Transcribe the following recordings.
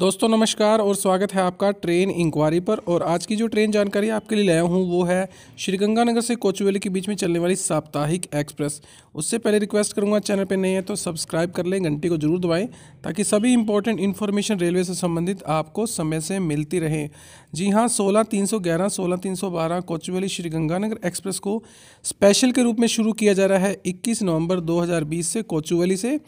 दोस्तों नमस्कार और स्वागत है आपका ट्रेन इंक्वायरी पर और आज की जो ट्रेन जानकारी आपके लिए लाया हूँ वो है श्रीगंगानगर से कोचवेली के बीच में चलने वाली साप्ताहिक एक्सप्रेस उससे पहले रिक्वेस्ट करूँगा चैनल पर नए हैं तो सब्सक्राइब कर लें घंटी को जरूर दबाएँ ताकि सभी इंपॉर्टेंट इन्फॉर्मेशन रेलवे से संबंधित आपको समय से मिलती रहे जी हाँ सोलह तीन सौ ग्यारह सोलह तीन सौ बारह कोचवेली श्रीगंगानगर एक्सप्रेस को स्पेशल के रूप में शुरू किया जा रहा है इक्कीस नवम्बर दो से कोचुवेली से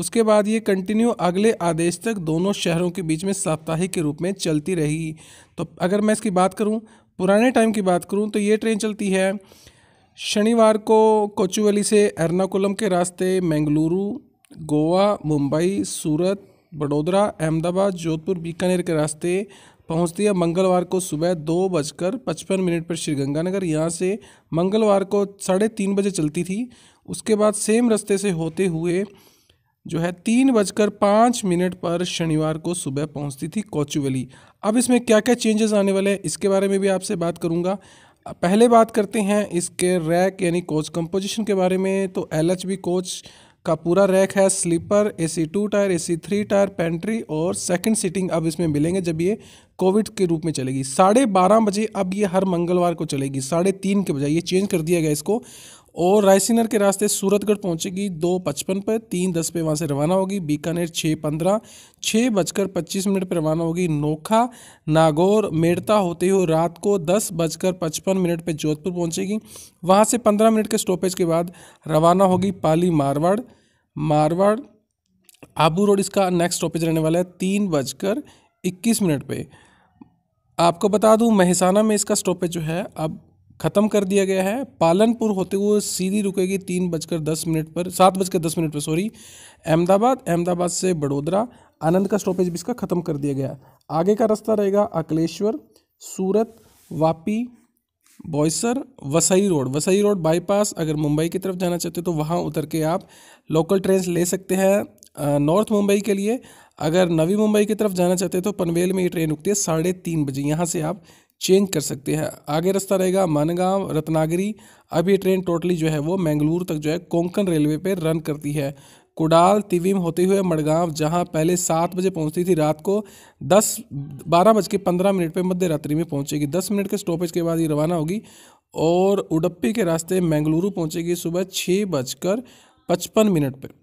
उसके बाद ये कंटिन्यू अगले आदेश तक दोनों शहरों के बीच में साप्ताहिक के रूप में चलती रही तो अगर मैं इसकी बात करूँ पुराने टाइम की बात करूँ तो ये ट्रेन चलती है शनिवार को कोचुवली से एर्नाकुलम के रास्ते मंगलुरु गोवा मुंबई सूरत बड़ोदरा अहमदाबाद जोधपुर बीकानेर के रास्ते पहुंचती है मंगलवार को सुबह दो बजकर पचपन मिनट पर श्रीगंगानगर यहाँ से मंगलवार को साढ़े तीन बजे चलती थी उसके बाद सेम रास्ते से होते हुए जो है तीन बजकर पाँच मिनट पर शनिवार को सुबह पहुंचती थी कोचुवेली अब इसमें क्या क्या चेंजेस आने वाले हैं इसके बारे में भी आपसे बात करूंगा पहले बात करते हैं इसके रैक यानी कोच कंपोजिशन के बारे में तो एल कोच का पूरा रैक है sleeper A C two tier A C three tier pantry और सेकंड सीटिंग अब इसमें मिलेंगे जब ये कोविड के रूप में चलेगी साढ़े बारह बजे अब ये हर मंगलवार को चलेगी साढ़े तीन के बजाय ये चेंज कर दिया गया इसको और रायसीनर के रास्ते सूरतगढ़ पहुंचेगी दो पचपन पर तीन दस पे वहाँ से रवाना होगी बीकानेर छः पंद्रह छः बजकर पच्चीस मिनट पर रवाना होगी नोखा नागौर मेड़ता होते हुए रात को दस बजकर पचपन मिनट पर जोधपुर पहुंचेगी वहाँ से पंद्रह मिनट के स्टॉपेज के बाद रवाना होगी पाली मारवाड़ मारवाड़ आबू रोड इसका नेक्स्ट स्टॉपेज रहने वाला है तीन बजकर इक्कीस मिनट पर आपको बता दूं महसाना में इसका स्टॉपेज जो है अब ख़त्म कर दिया गया है पालनपुर होते हुए सीधी रुकेगी तीन बजकर दस मिनट पर सात बजकर दस मिनट पर सॉरी अहमदाबाद अहमदाबाद से बड़ोदरा आनंद का स्टॉपेज भी इसका ख़त्म कर दिया गया आगे का रास्ता रहेगा Ankleshwar Surat Vapi Boisar Vasai Road Vasai Road bypass अगर मुंबई की तरफ जाना चाहते हो तो वहाँ उतर के आप लोकल ट्रेन ले सकते हैं नॉर्थ मुंबई के लिए अगर नवी मुंबई की तरफ जाना चाहते हो तो पनवेल में ये ट्रेन रुकती है साढ़े तीन बजे यहाँ से आप चेंज कर सकते हैं आगे रास्ता रहेगा मनगांव रत्नागिरी अब ये ट्रेन टोटली जो है वो मैंगलूर तक जो है कोंकण रेलवे पर रन करती है कुडाल तिविम होते हुए मड़गांव जहां पहले सात बजे पहुंचती थी रात को दस बारह बज के पंद्रह मिनट पर मध्य रात्रि में पहुंचेगी दस मिनट के स्टॉपेज के बाद ये रवाना होगी और उडप्पी के रास्ते मैंगलुरु पहुंचेगी सुबह छः बजकर पचपन मिनट पर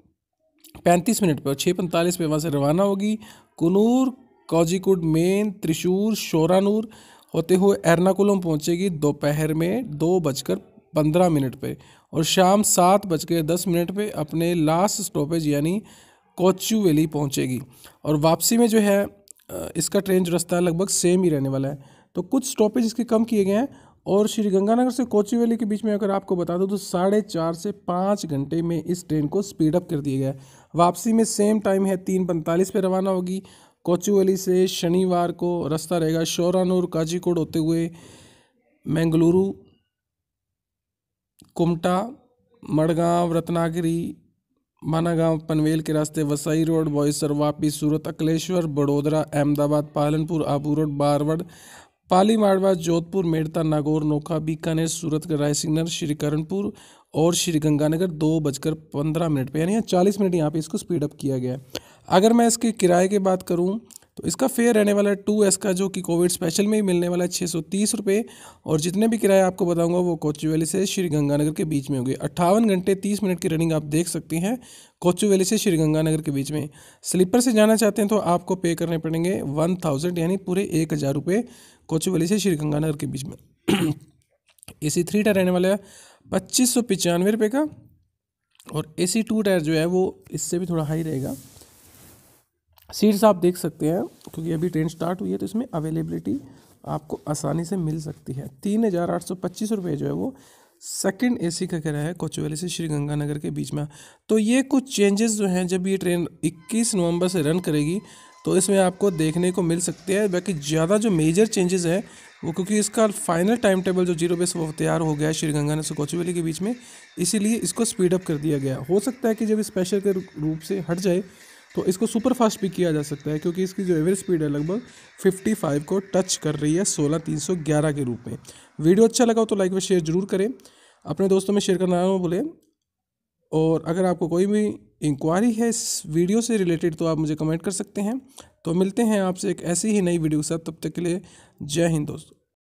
पैंतीस मिनट पर छः पैंतालीस पे वहाँ से रवाना होगी कुनूर कोजिकुड मेन त्रिशूर शोरानूर होते हुए एर्नाकुलम पहुंचेगी दोपहर में दो बजकर पंद्रह मिनट पे और शाम सात बजकर दस मिनट पे अपने लास्ट स्टॉपेज यानी कोचुवेली पहुंचेगी और वापसी में जो है इसका ट्रेन जो रास्ता है लगभग सेम ही रहने वाला है तो कुछ स्टॉपेज इसके कम किए गए हैं और श्री गंगानगर से वैली के बीच में अगर आपको बता दूँ तो साढ़े चार से पाँच घंटे में इस ट्रेन को स्पीडअप कर दिया गया है वापसी में सेम टाइम है तीन पैंतालीस पर रवाना होगी कोचुवेली से शनिवार को रास्ता रहेगा शोरानूर काजीकोड होते हुए मेंगलुरु कुमटा मड़गांव रत्नागिरी मानागांव पनवेल के रास्ते वसई रोड बॉयसर वापी सूरत अकलेश्वर बड़ोदरा अहमदाबाद पालनपुर आबू रोड बारवड़ पाली मारवा जोधपुर मेड़ता नागौर नोखा बीकानेर सूरत रायसिंगनर श्रीकरणपुर और श्रीगंगानगर दो बजकर पंद्रह मिनट पे यानी यहाँ चालीस मिनट यहाँ पे इसको स्पीड अप किया गया है अगर मैं इसके किराए की बात करूँ तो इसका फेयर रहने वाला है टू एस का जो कि कोविड स्पेशल में ही मिलने वाला है छः सौ तीस रुपये और जितने भी किराए आपको बताऊंगा वो कोचुवेली से श्रीगंगानगर के बीच में होंगे अट्ठावन घंटे तीस मिनट की रनिंग आप देख सकते हैं कोचुवेली से श्रीगंगानगर के बीच में स्लीपर से जाना चाहते हैं तो आपको पे करने पड़ेंगे वन थाउजेंड यानी पूरे एक हज़ार रुपये कोचुवेली से श्रीगंगानगर के बीच में ए सी थ्री का रहने वाला है पच्चीस सौ पचानवे रुपये का और ए सी टू टायर जो है वो इससे भी थोड़ा हाई रहेगा सीट्स आप देख सकते हैं क्योंकि अभी ट्रेन स्टार्ट हुई है तो इसमें अवेलेबिलिटी आपको आसानी से मिल सकती है तीन हज़ार आठ सौ पच्चीस रुपये जो है वो सेकंड एसी का किराया है कोचवेली से श्री गंगानगर के बीच में तो ये कुछ चेंजेस जो हैं जब ये ट्रेन 21 नवंबर से रन करेगी तो इसमें आपको देखने को मिल सकते हैं बाकी ज़्यादा जो मेजर चेंजेस हैं वो क्योंकि इसका फाइनल टाइम टेबल जो जीरो बेस वो तैयार हो गया है श्रीगंगानगर से कोचुवेली के बीच में इसीलिए इसको स्पीड अप कर दिया गया हो सकता है कि जब स्पेशल के रूप से हट जाए तो इसको सुपर फास्ट भी किया जा सकता है क्योंकि इसकी जो एवरेज स्पीड है लगभग 55 को टच कर रही है ग्यारह के रूप में वीडियो अच्छा लगा हो तो लाइक व शेयर जरूर करें अपने दोस्तों में शेयर करना ना भूलें और अगर आपको कोई भी इंक्वायरी है इस वीडियो से रिलेटेड तो आप मुझे कमेंट कर सकते हैं तो मिलते हैं आपसे एक ऐसी ही नई वीडियो के साथ तब तक के लिए जय हिंद दोस्तों